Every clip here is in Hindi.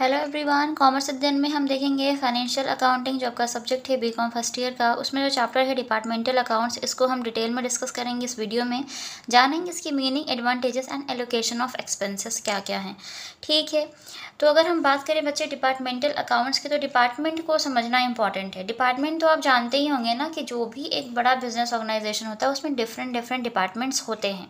हेलो एवरीवन कॉमर्स अध्ययन में हम देखेंगे फाइनेंशियल अकाउंटिंग जो आपका सब्जेक्ट है बीकॉम फर्स्ट ईयर का उसमें जो चैप्टर है डिपार्टमेंटल अकाउंट्स इसको हम डिटेल में डिस्कस करेंगे इस वीडियो में जानेंगे इसकी meaning advantages and allocation of expenses क्या क्या हैं ठीक है तो अगर हम बात करें बच्चे डिपार्टमेंटल अकाउंट्स की तो डिपार्टमेंट को समझना इंपॉर्टेंट है डिपार्टमेंट तो आप जानते ही होंगे ना कि जो भी एक बड़ा बिजनेस ऑर्गेनाइजेशन होता है उसमें डिफरेंट डिफरेंट डिपार्टमेंट्स होते हैं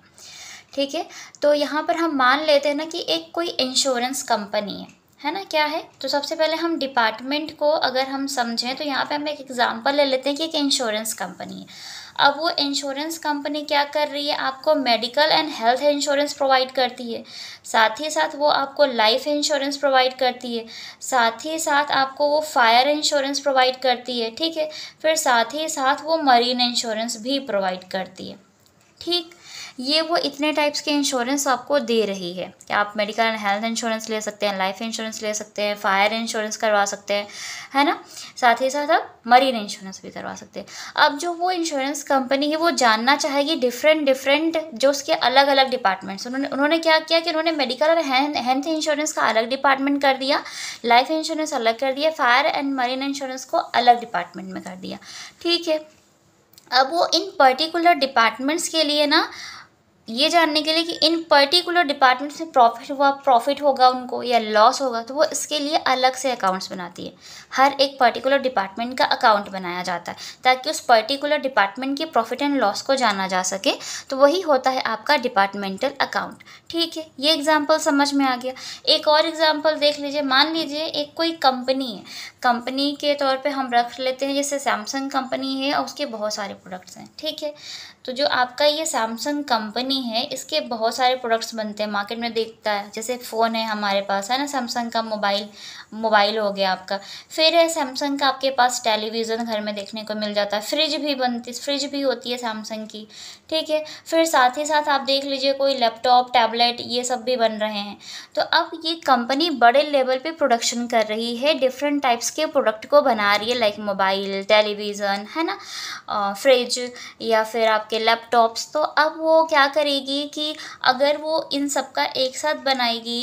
ठीक है तो यहाँ पर हम मान लेते हैं ना कि एक कोई इंश्योरेंस कंपनी है है ना क्या है तो सबसे पहले हम डिपार्टमेंट को अगर हम समझें तो यहाँ पे हम एक एग्ज़ाम्पल ले लेते हैं कि एक इंश्योरेंस कंपनी है अब वो इंश्योरेंस कंपनी क्या कर रही है आपको medical and health insurance provide करती है साथ ही साथ वो आपको लाइफ इंश्योरेंस प्रोवाइड करती है साथ ही साथ आपको वो फायर इंश्योरेंस प्रोवाइड करती है ठीक है फिर साथ ही साथ वो मरीन इंश्योरेंस भी प्रोवाइड करती है ठीक ये वो इतने टाइप्स के इंश्योरेंस आपको दे रही है कि आप मेडिकल एंड हेल्थ इंश्योरेंस ले सकते हैं लाइफ इंश्योरेंस ले सकते हैं फायर इंश्योरेंस करवा सकते हैं है ना साथ ही साथ आप मरीन इंश्योरेंस भी करवा सकते हैं अब जो वो इंश्योरेंस कंपनी है वो जानना चाहेगी डिफरेंट डिफरेंट जो उसके अलग अलग डिपार्टमेंट्स उन्होंने उन्होंने क्या किया कि उन्होंने मेडिकल और हेल्थ इंश्योरेंस का अलग डिपार्टमेंट कर दिया लाइफ इंश्योरेंस अलग कर दिया फायर एंड मरीन इंश्योरेंस को अलग डिपार्टमेंट में कर दिया ठीक है अब वो इन पर्टिकुलर डिपार्टमेंट्स के लिए ना ये जानने के लिए कि इन पर्टिकुलर डिपार्टमेंट्स में प्रॉफिट हुआ प्रॉफिट होगा उनको या लॉस होगा तो वो इसके लिए अलग से अकाउंट्स बनाती है हर एक पर्टिकुलर डिपार्टमेंट का अकाउंट बनाया जाता है ताकि उस पर्टिकुलर डिपार्टमेंट के प्रॉफिट एंड लॉस को जाना जा सके तो वही होता है आपका डिपार्टमेंटल अकाउंट ठीक है ये एग्जाम्पल समझ में आ गया एक और एग्जाम्पल देख लीजिए मान लीजिए एक कोई कंपनी है कंपनी के तौर पर हम रख लेते हैं जैसे सैमसंग कंपनी है और उसके बहुत सारे प्रोडक्ट्स हैं ठीक है तो जो आपका ये सैमसंग कंपनी कंपनी है इसके बहुत सारे प्रोडक्ट्स बनते हैं मार्केट में देखता है जैसे फ़ोन है हमारे पास है ना सैमसंग का मोबाइल मोबाइल हो गया आपका फिर है सैमसंग का आपके पास टेलीविज़न घर में देखने को मिल जाता है फ्रिज भी बनती फ्रिज भी होती है सैमसंग की ठीक है फिर साथ ही साथ आप देख लीजिए कोई लैपटॉप टैबलेट ये सब भी बन रहे हैं तो अब ये कंपनी बड़े लेवल पर प्रोडक्शन कर रही है डिफरेंट टाइप्स के प्रोडक्ट को बना रही है लाइक मोबाइल टेलीविज़न है ना फ्रिज या फिर आपके लैपटॉप्स तो अब वो क्या करेगी कि अगर वो इन सब का एक साथ बनाएगी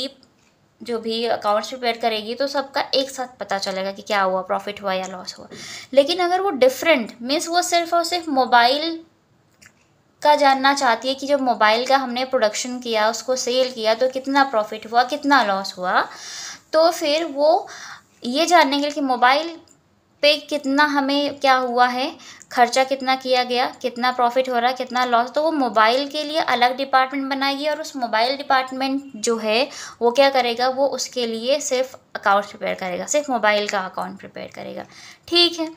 जो भी अकाउंट्स प्रिपेयर करेगी तो सबका एक साथ पता चलेगा कि क्या हुआ प्रॉफिट हुआ या लॉस हुआ लेकिन अगर वो डिफरेंट मीन्स वो सिर्फ और सिर्फ मोबाइल का जानना चाहती है कि जब मोबाइल का हमने प्रोडक्शन किया उसको सेल किया तो कितना प्रॉफिट हुआ कितना लॉस हुआ तो फिर वो ये जानने के लिए कि मोबाइल पे कितना हमें क्या हुआ है खर्चा कितना किया गया कितना प्रॉफिट हो रहा है कितना लॉस तो वो मोबाइल के लिए अलग डिपार्टमेंट बनाएगी और उस मोबाइल डिपार्टमेंट जो है वो क्या करेगा वो उसके लिए सिर्फ अकाउंट प्रिपेयर करेगा सिर्फ मोबाइल का अकाउंट प्रिपेयर करेगा ठीक है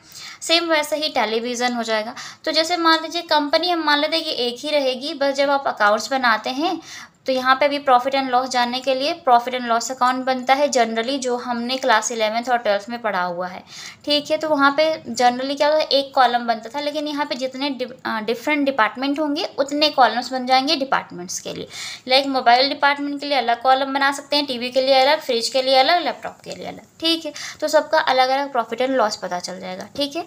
सेम वैसे ही टेलीविज़न हो जाएगा तो जैसे मान लीजिए कंपनी हम मान लेते हैं कि एक ही रहेगी बस जब आप अकाउंट्स बनाते हैं तो यहाँ पे भी प्रॉफिट एंड लॉस जानने के लिए प्रॉफिट एंड लॉस अकाउंट बनता है जनरली जो हमने क्लास इलेवेंथ और ट्वेल्थ में पढ़ा हुआ है ठीक है तो वहाँ पे जनरली क्या होता है एक कॉलम बनता था लेकिन यहाँ पे जितने डिफरेंट डिपार्टमेंट होंगे उतने कॉलम्स बन जाएंगे डिपार्टमेंट्स के लिए लाइक मोबाइल डिपार्टमेंट के लिए अलग कॉलम बना सकते हैं टी के लिए अलग फ्रिज के लिए अलग लैपटॉप के लिए अलग ठीक है तो सबका अलग अलग प्रॉफिट एंड लॉस पता चल जाएगा ठीक है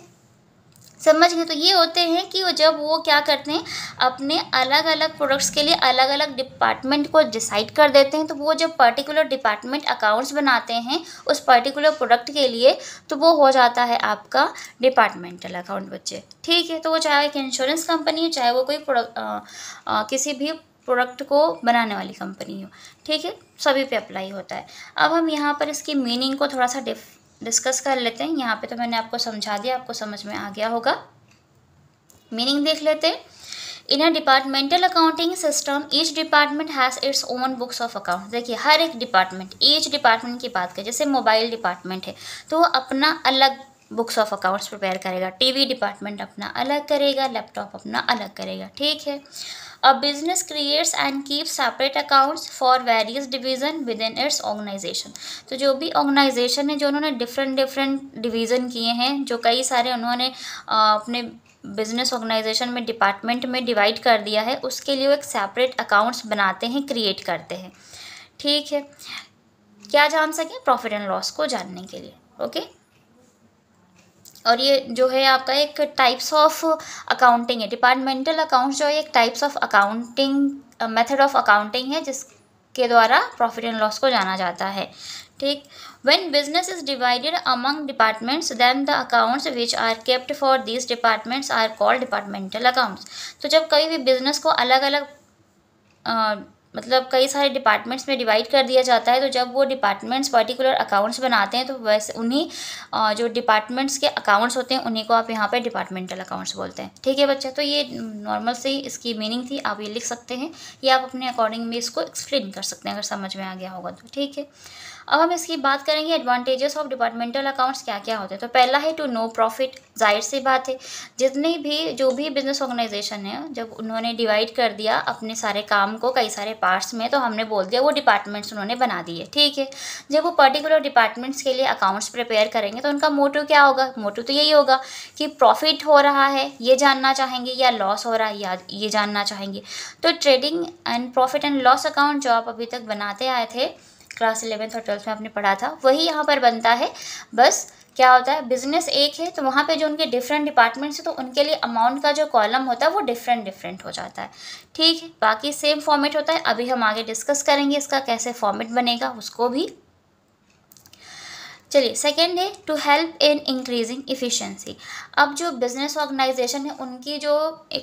समझ गए तो ये होते हैं कि वो जब वो क्या करते हैं अपने अलग अलग प्रोडक्ट्स के लिए अलग अलग डिपार्टमेंट को डिसाइड कर देते हैं तो वो जब पर्टिकुलर डिपार्टमेंट अकाउंट्स बनाते हैं उस पर्टिकुलर प्रोडक्ट के लिए तो वो हो जाता है आपका डिपार्टमेंटल अकाउंट बच्चे ठीक है तो वो चाहे एक इंश्योरेंस कंपनी हो चाहे वो कोई प्रोडक्ट किसी भी प्रोडक्ट को बनाने वाली कंपनी हो ठीक है सभी पे अप्लाई होता है अब हम यहाँ पर इसकी मीनिंग को थोड़ा सा डिफ डिस्कस कर लेते हैं यहाँ पे तो मैंने आपको समझा दिया आपको समझ में आ गया होगा मीनिंग देख लेते हैं in a departmental accounting system each department has its own books of account देखिए हर एक डिपार्टमेंट ईच डिपार्टमेंट की बात करें जैसे मोबाइल डिपार्टमेंट है तो वो अपना अलग बुक्स ऑफ अकाउंट्स प्रिपेयर करेगा टीवी डिपार्टमेंट अपना अलग करेगा लैपटॉप अपना अलग करेगा ठीक है अब business creates and keep separate accounts for various division within its organisation तो जो भी ऑर्गेनाइजेशन है जो उन्होंने डिफरेंट डिफरेंट डिवीज़न किए हैं जो कई सारे उन्होंने अपने बिजनेस ऑर्गेनाइजेशन में डिपार्टमेंट में डिवाइड कर दिया है उसके लिए वो एक सेपरेट अकाउंट्स बनाते हैं क्रिएट करते हैं ठीक है क्या जान सकें प्रॉफिट एंड लॉस को जानने के लिए ओके और ये जो है आपका एक टाइप्स ऑफ अकाउंटिंग है डिपार्टमेंटल अकाउंट्स जो है एक types of accounting method of accounting है जिसके द्वारा प्रॉफिट एंड लॉस को जाना जाता है ठीक when business is divided among departments then the accounts which are kept for this departments are called departmental accounts तो जब कोई भी बिजनेस को अलग अलग मतलब कई सारे डिपार्टमेंट्स में डिवाइड कर दिया जाता है तो जब वो डिपार्टमेंट्स पर्टिकुलर अकाउंट्स बनाते हैं तो वैसे उन्हीं जो डिपार्टमेंट्स के अकाउंट्स होते हैं उन्हीं को आप यहाँ पर डिपार्टमेंटल अकाउंट्स बोलते हैं ठीक है बच्चा तो ये नॉर्मल से ही इसकी मीनिंग थी आप ये लिख सकते हैं या आप अपने अकॉर्डिंग में इसको एक्सप्लेन कर सकते हैं अगर समझ में आ गया होगा तो ठीक है अब हम इसकी बात करेंगे एडवांटेजेस ऑफ डिपार्टमेंटल अकाउंट्स क्या क्या होते हैं तो पहला है टू नो प्रॉफिट जाहिर सी बात है जितने भी जो भी बिजनेस ऑर्गेनाइजेशन है जब उन्होंने डिवाइड कर दिया अपने सारे काम को कई सारे पार्ट्स में तो हमने बोल दिया वो डिपार्टमेंट्स उन्होंने बना दिए ठीक है जब वो पर्टिकुलर डिपार्टमेंट्स के लिए अकाउंट्स प्रिपेयर करेंगे तो उनका मोटिव क्या होगा मोटिव तो यही होगा कि प्रॉफिट हो रहा है ये जानना चाहेंगे या लॉस हो रहा है या ये जानना चाहेंगे तो trading and profit and loss account जो आप अभी तक बनाते आए थे क्लास इलेवेंथ और ट्वेल्थ में आपने पढ़ा था वही यहाँ पर बनता है बस क्या होता है बिजनेस एक है तो वहाँ पे जो उनके डिफरेंट डिपार्टमेंट्स हैं तो उनके लिए अमाउंट का जो कॉलम होता है वो डिफरेंट डिफरेंट हो जाता है ठीक है बाकी सेम फॉर्मेट होता है अभी हम आगे डिस्कस करेंगे इसका कैसे फॉर्मेट बनेगा उसको भी चलिए सेकेंड है to help in increasing efficiency अब जो बिज़नेस ऑर्गेनाइजेशन है उनकी जो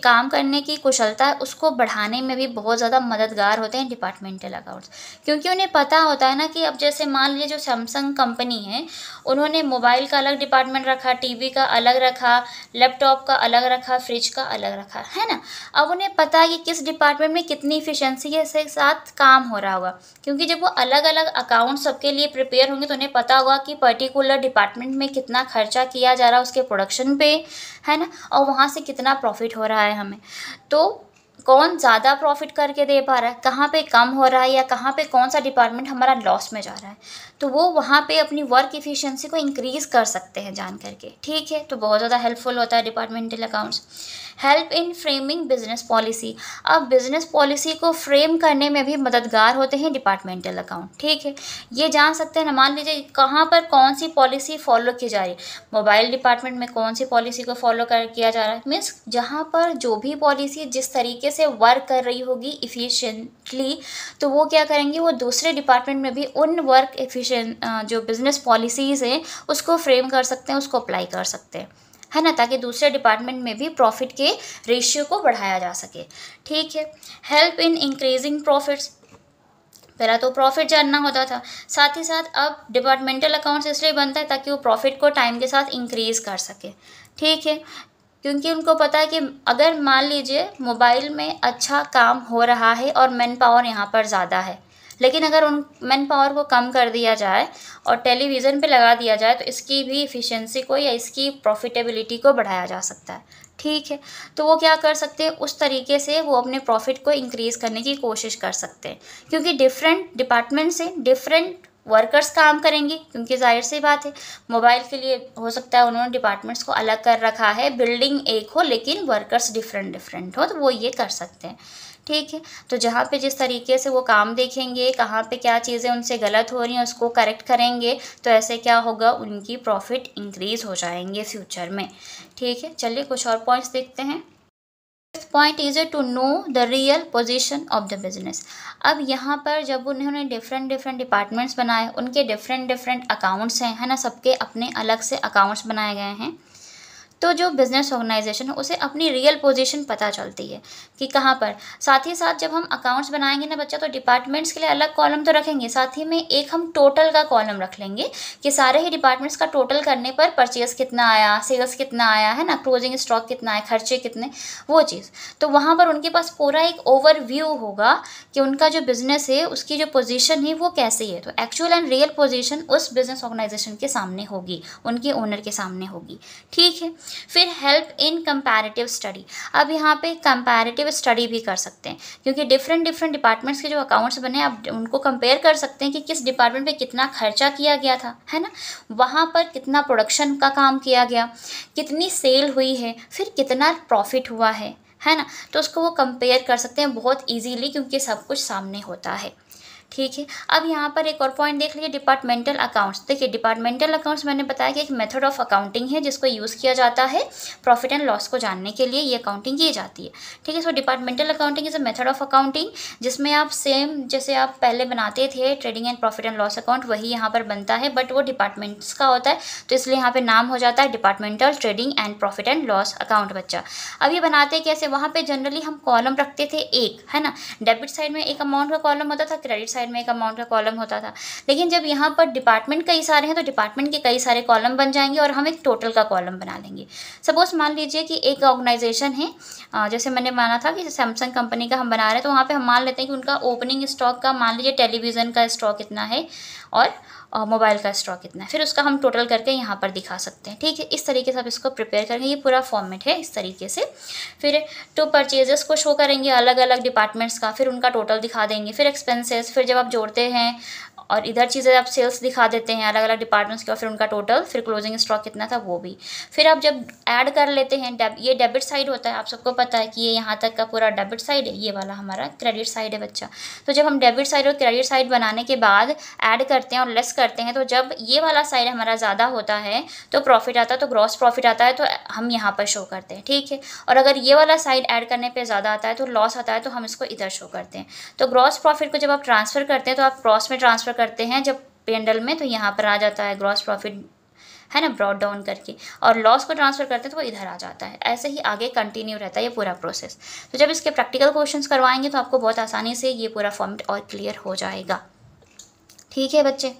काम करने की कुशलता है उसको बढ़ाने में भी बहुत ज़्यादा मददगार होते हैं डिपार्टमेंटल अकाउंट्स क्योंकि उन्हें पता होता है ना कि अब जैसे मान लीजिए जो सैमसंग कंपनी है उन्होंने मोबाइल का अलग डिपार्टमेंट रखा टी का अलग रखा लैपटॉप का अलग रखा फ्रिज का अलग रखा है ना अब उन्हें पता है कि किस डिपार्टमेंट में कितनी इफ़िशेंसी के साथ काम हो रहा होगा क्योंकि जब वो अलग अलग अकाउंट सबके लिए प्रिपेयर होंगे तो उन्हें पता होगा कि पर्टिकुलर डिपार्टमेंट में कितना खर्चा किया जा रहा है उसके प्रोडक्शन पे है ना और वहाँ से कितना प्रॉफिट हो रहा है हमें तो कौन ज़्यादा प्रॉफिट करके दे पा रहा है कहाँ पे कम हो रहा है या कहाँ पे कौन सा डिपार्टमेंट हमारा लॉस में जा रहा है तो वो वहाँ पे अपनी वर्क इफ़िशेंसी को इंक्रीज़ कर सकते हैं जान करके ठीक है तो बहुत ज़्यादा हेल्पफुल होता है departmental accounts help in framing business policy अब बिजनेस पॉलिसी को फ्रेम करने में भी मददगार होते हैं डिपार्टमेंटल अकाउंट ठीक है ये जान सकते हैं ना मान लीजिए कहाँ पर कौन सी पॉलिसी फॉलो की जा रही है मोबाइल डिपार्टमेंट में कौन सी पॉलिसी को फॉलो कर किया जा रहा है मीन्स जहाँ पर जो भी पॉलिसी जिस तरीके से वर्क कर रही होगी इफ़िशेंटली तो वो क्या करेंगे वो दूसरे डिपार्टमेंट में भी उन वर्क इफिशेंट जो बिज़नेस पॉलिसीज़ हैं उसको फ्रेम कर सकते हैं उसको अप्लाई कर सकते हैं है ना ताकि दूसरे डिपार्टमेंट में भी प्रॉफिट के रेशियो को बढ़ाया जा सके ठीक है हेल्प इन इंक्रीजिंग प्रॉफिट्स पहला तो प्रॉफिट जानना होता था साथ ही साथ अब डिपार्टमेंटल अकाउंट्स इसलिए बनता है ताकि वो प्रॉफिट को टाइम के साथ इंक्रीज़ कर सके ठीक है क्योंकि उनको पता है कि अगर मान लीजिए मोबाइल में अच्छा काम हो रहा है और मैन पावर यहाँ पर ज़्यादा है लेकिन अगर उन मैन पावर को कम कर दिया जाए और टेलीविज़न पे लगा दिया जाए तो इसकी भी इफ़िशेंसी को या इसकी प्रॉफिटेबिलिटी को बढ़ाया जा सकता है ठीक है तो वो क्या कर सकते हैं उस तरीके से वो अपने प्रॉफिट को इंक्रीज़ करने की कोशिश कर सकते हैं क्योंकि डिफरेंट डिपार्टमेंट से डिफरेंट वर्कर्स काम करेंगे क्योंकि जाहिर सी बात है मोबाइल के लिए हो सकता है उन्होंने डिपार्टमेंट्स को अलग कर रखा है बिल्डिंग एक हो लेकिन वर्कर्स डिफरेंट डिफरेंट हो तो वो ये कर सकते हैं ठीक है तो जहाँ पे जिस तरीके से वो काम देखेंगे कहाँ पे क्या चीज़ें उनसे गलत हो रही हैं उसको करेक्ट करेंगे तो ऐसे क्या होगा उनकी प्रॉफिट इंक्रीज़ हो जाएंगे फ्यूचर में ठीक है चलिए कुछ और पॉइंट्स देखते हैं point is to know the real position of the business अब यहाँ पर जब उन्होंने डिफरेंट डिफरेंट डिपार्टमेंट्स बनाए उनके डिफरेंट डिफरेंट अकाउंट्स हैं है ना सबके अपने अलग से अकाउंट्स बनाए गए हैं तो जो बिज़नेस ऑर्गेनाइजेशन है उसे अपनी रियल पोजीशन पता चलती है कि कहाँ पर साथ ही साथ जब हम अकाउंट्स बनाएंगे ना बच्चा तो डिपार्टमेंट्स के लिए अलग कॉलम तो रखेंगे साथ ही में एक हम टोटल का कॉलम रख लेंगे कि सारे ही डिपार्टमेंट्स का टोटल करने पर परचेज कितना आया सेल्स कितना आया है ना क्लोजिंग स्टॉक कितना आया खर्चे कितने वो चीज़ तो वहाँ पर उनके पास पूरा एक ओवरव्यू होगा कि उनका जो बिज़नेस है उसकी जो पोजिशन है वो कैसी है तो एक्चुअल एंड रियल पोजिशन उस बिज़नेस ऑर्गेनाइजेशन के सामने होगी उनके ओनर के सामने होगी ठीक है फिर हेल्प इन कंपैरेटिव स्टडी अब यहाँ पे कंपैरेटिव स्टडी भी कर सकते हैं क्योंकि डिफरेंट डिफरेंट डिपार्टमेंट्स के जो अकाउंट्स बने आप उनको कंपेयर कर सकते हैं कि किस डिपार्टमेंट पे कितना खर्चा किया गया था है ना वहाँ पर कितना प्रोडक्शन का काम किया गया कितनी सेल हुई है फिर कितना प्रॉफिट हुआ है है ना तो उसको वो कंपेयर कर सकते हैं बहुत ईजीली क्योंकि सब कुछ सामने होता है ठीक है अब यहाँ पर एक और पॉइंट देख लीजिए डिपार्टमेंटल अकाउंट्स देखिए डिपार्टमेंटल अकाउंट्स मैंने बताया कि एक मेथड ऑफ अकाउंटिंग है जिसको यूज़ किया जाता है प्रॉफिट एंड लॉस को जानने के लिए ये अकाउंटिंग की जाती है ठीक है so departmental accounting is a method of accounting जिसमें आप सेम जैसे आप पहले बनाते थे trading and profit and loss account वही यहाँ पर बनता है बट वो डिपार्टमेंट्स का होता है तो इसलिए यहाँ पर नाम हो जाता है departmental trading and profit and loss account बच्चा अब ये बनाते कैसे वहाँ पर जनरली हम कॉलम रखते थे एक है ना डेबिट साइड में एक अमाउंट का कॉलम होता था क्रेडिट साइड में एक अमाउंट का कॉलम होता था लेकिन जब यहाँ पर डिपार्टमेंट कई सारे हैं तो डिपार्टमेंट के कई सारे कॉलम बन जाएंगे और हम एक टोटल का कॉलम बना लेंगे सपोज मान लीजिए कि एक ऑर्गेनाइजेशन है जैसे मैंने माना था कि सैमसंग कंपनी का हम बना रहे हैं तो वहाँ पर हम मान लेते हैं कि उनका ओपनिंग स्टॉक का मान लीजिए टेलीविज़न का स्टॉक इतना है और और मोबाइल का स्टॉक कितना है फिर उसका हम टोटल करके यहाँ पर दिखा सकते हैं ठीक है इस तरीके से आप इसको प्रिपेयर करेंगे ये पूरा फॉर्मेट है इस तरीके से फिर टू परचेजेस को शो करेंगे अलग अलग डिपार्टमेंट्स का फिर उनका टोटल दिखा देंगे फिर एक्सपेंसेस फिर जब आप जोड़ते हैं और इधर चीज़ें आप सेल्स दिखा देते हैं अलग अलग डिपार्टमेंट्स के और फिर उनका टोटल फिर क्लोजिंग स्टॉक कितना था वो भी फिर आप जब ऐड कर लेते हैं डेब ये डेबिट साइड होता है आप सबको पता है कि ये यहाँ तक का पूरा डेबिट साइड है ये वाला हमारा क्रेडिट साइड है बच्चा तो जब हम डेबिट साइड और क्रेडिट साइड बनाने के बाद ऐड करते हैं और लेस करते हैं तो जब ये वाला साइड हमारा ज़्यादा होता है तो प्रॉफिट आता है तो ग्रॉस प्रॉफिट आता है तो हम यहाँ पर शो करते हैं ठीक है और अगर ये वाला साइड ऐड करने पर ज़्यादा आता है तो लॉस आता है तो हम इसको इधर शो करते हैं तो ग्रॉस प्रॉफिट को जब आप ट्रांसफ़र करते हैं तो आप क्रॉस में ट्रांसफ़र करते हैं जब पेंडल में तो यहाँ पर आ जाता है ग्रॉस प्रॉफिट है ना ब्रॉड डाउन करके और लॉस को ट्रांसफ़र करते हैं तो वो इधर आ जाता है ऐसे ही आगे कंटिन्यू रहता है ये पूरा प्रोसेस तो जब इसके प्रैक्टिकल क्वेश्चंस करवाएंगे तो आपको बहुत आसानी से ये पूरा फॉर्मेट और क्लियर हो जाएगा ठीक है बच्चे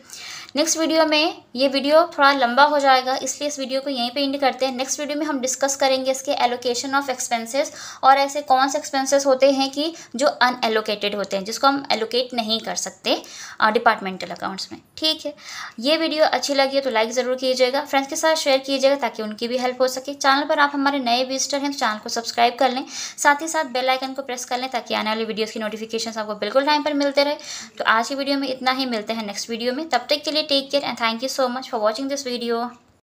नेक्स्ट वीडियो में ये वीडियो थोड़ा लंबा हो जाएगा इसलिए इस वीडियो को यहीं पे इंड करते हैं नेक्स्ट वीडियो में हम डिस्कस करेंगे इसके एलोकेशन ऑफ एक्सपेंसेस और ऐसे कौन से एक्सपेंसेस होते हैं कि जो अनएलोकेटेड होते हैं जिसको हम एलोकेट नहीं कर सकते डिपार्टमेंटल uh, अकाउंट्स में ठीक है ये वीडियो अच्छी लगी है तो लाइक ज़रूर कीजिएगा फ्रेंड्स के साथ शेयर कीजिएगा ताकि उनकी भी हेल्प हो सके चैनल पर आप हमारे नए विजिटर हैं तो चैनल को सब्सक्राइब कर लें साथ ही साथ बेल आइकन को प्रेस कर लें ताकि आने वाली वीडियोज़ की नोटिफिकेशन आपको बिल्कुल टाइम पर मिलते रहे तो आज की वीडियो में इतना ही मिलते हैं नेक्स्ट वीडियो में तब तक के लिए take care and thank you so much for watching this video.